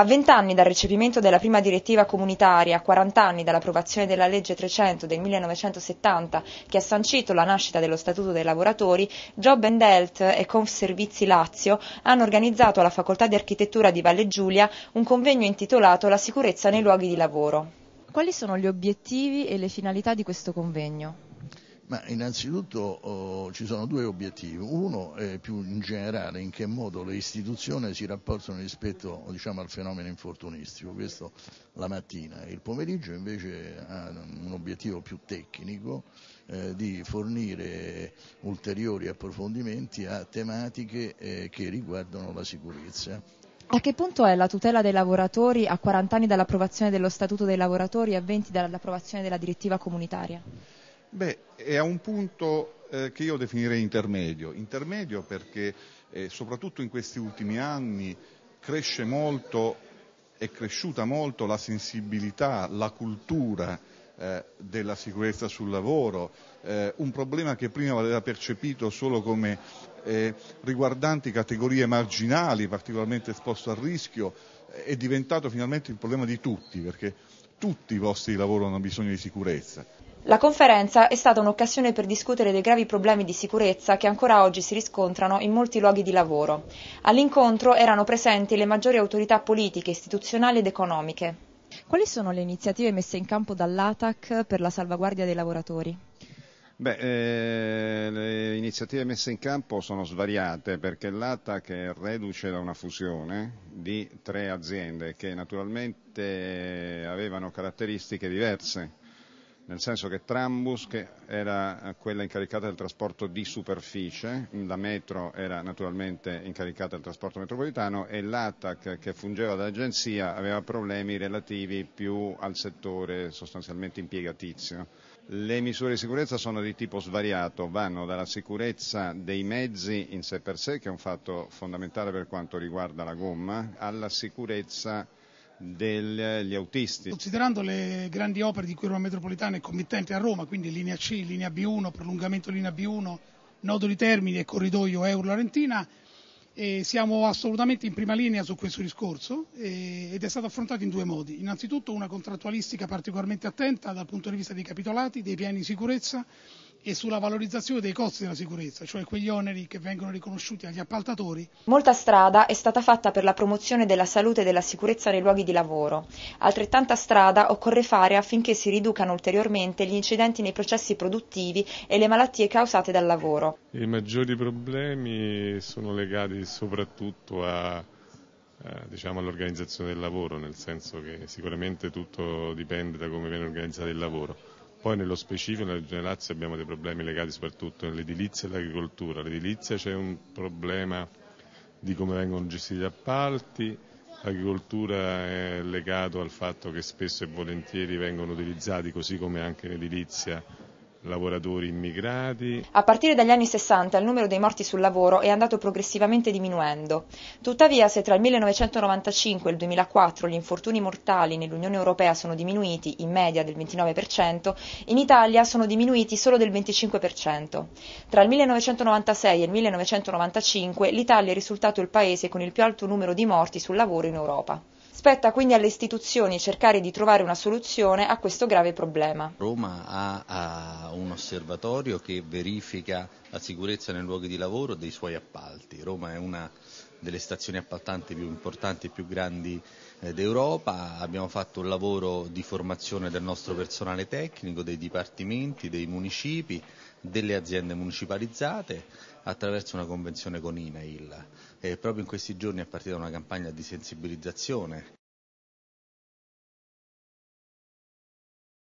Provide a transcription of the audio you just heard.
A vent'anni dal recepimento della prima direttiva comunitaria, a 40 anni dall'approvazione della legge 300 del 1970 che ha sancito la nascita dello Statuto dei lavoratori, Job and Health e Confservizi Lazio hanno organizzato alla Facoltà di Architettura di Valle Giulia un convegno intitolato La sicurezza nei luoghi di lavoro. Quali sono gli obiettivi e le finalità di questo convegno? Ma innanzitutto oh, ci sono due obiettivi. Uno è più in generale in che modo le istituzioni si rapportano rispetto diciamo, al fenomeno infortunistico, questo la mattina. Il pomeriggio invece ha un obiettivo più tecnico eh, di fornire ulteriori approfondimenti a tematiche eh, che riguardano la sicurezza. A che punto è la tutela dei lavoratori a 40 anni dall'approvazione dello Statuto dei lavoratori e a 20 dall'approvazione della direttiva comunitaria? Beh, è a un punto eh, che io definirei intermedio. Intermedio perché eh, soprattutto in questi ultimi anni cresce molto, è cresciuta molto la sensibilità, la cultura eh, della sicurezza sul lavoro, eh, un problema che prima aveva percepito solo come eh, riguardanti categorie marginali, particolarmente esposte al rischio, è diventato finalmente il problema di tutti, perché tutti i posti di lavoro hanno bisogno di sicurezza la conferenza è stata un'occasione per discutere dei gravi problemi di sicurezza che ancora oggi si riscontrano in molti luoghi di lavoro. All'incontro erano presenti le maggiori autorità politiche, istituzionali ed economiche. Quali sono le iniziative messe in campo dall'ATAC per la salvaguardia dei lavoratori? Beh, eh, le iniziative messe in campo sono svariate perché l'ATAC è reduce da una fusione di tre aziende che naturalmente avevano caratteristiche diverse nel senso che Trambus, che era quella incaricata del trasporto di superficie, la metro era naturalmente incaricata del trasporto metropolitano e l'ATAC, che fungeva da agenzia, aveva problemi relativi più al settore sostanzialmente impiegatizio. Le misure di sicurezza sono di tipo svariato, vanno dalla sicurezza dei mezzi in sé per sé, che è un fatto fondamentale per quanto riguarda la gomma, alla sicurezza degli autisti. Considerando le grandi opere di cui Roma Metropolitana è committente a Roma, quindi linea C, linea B1, prolungamento linea B1, nodo di Termini e corridoio Euro-Laurentina, siamo assolutamente in prima linea su questo discorso eh, ed è stato affrontato in due modi. Innanzitutto una contrattualistica particolarmente attenta dal punto di vista dei capitolati, dei piani di sicurezza e sulla valorizzazione dei costi della sicurezza, cioè quegli oneri che vengono riconosciuti agli appaltatori. Molta strada è stata fatta per la promozione della salute e della sicurezza nei luoghi di lavoro. Altrettanta strada occorre fare affinché si riducano ulteriormente gli incidenti nei processi produttivi e le malattie causate dal lavoro. I maggiori problemi sono legati soprattutto a eh, diciamo, all'organizzazione del lavoro, nel senso che sicuramente tutto dipende da come viene organizzato il lavoro. Poi nello specifico nella Regione Lazio abbiamo dei problemi legati soprattutto all'edilizia e all'agricoltura. L'edilizia c'è un problema di come vengono gestiti gli appalti, l'agricoltura è legato al fatto che spesso e volentieri vengono utilizzati così come anche in edilizia lavoratori immigrati. A partire dagli anni 60 il numero dei morti sul lavoro è andato progressivamente diminuendo. Tuttavia, se tra il 1995 e il 2004 gli infortuni mortali nell'Unione Europea sono diminuiti in media del 29%, in Italia sono diminuiti solo del 25%. Tra il 1996 e il 1995 l'Italia è risultato il paese con il più alto numero di morti sul lavoro in Europa. Spetta quindi alle istituzioni cercare di trovare una soluzione a questo grave problema. Roma ha, un osservatorio che verifica la sicurezza nei luoghi di lavoro dei suoi appalti. Roma è una delle stazioni appaltanti più importanti e più grandi eh, d'Europa, abbiamo fatto un lavoro di formazione del nostro personale tecnico, dei dipartimenti, dei municipi, delle aziende municipalizzate, attraverso una convenzione con INAIL. E proprio in questi giorni è partita una campagna di sensibilizzazione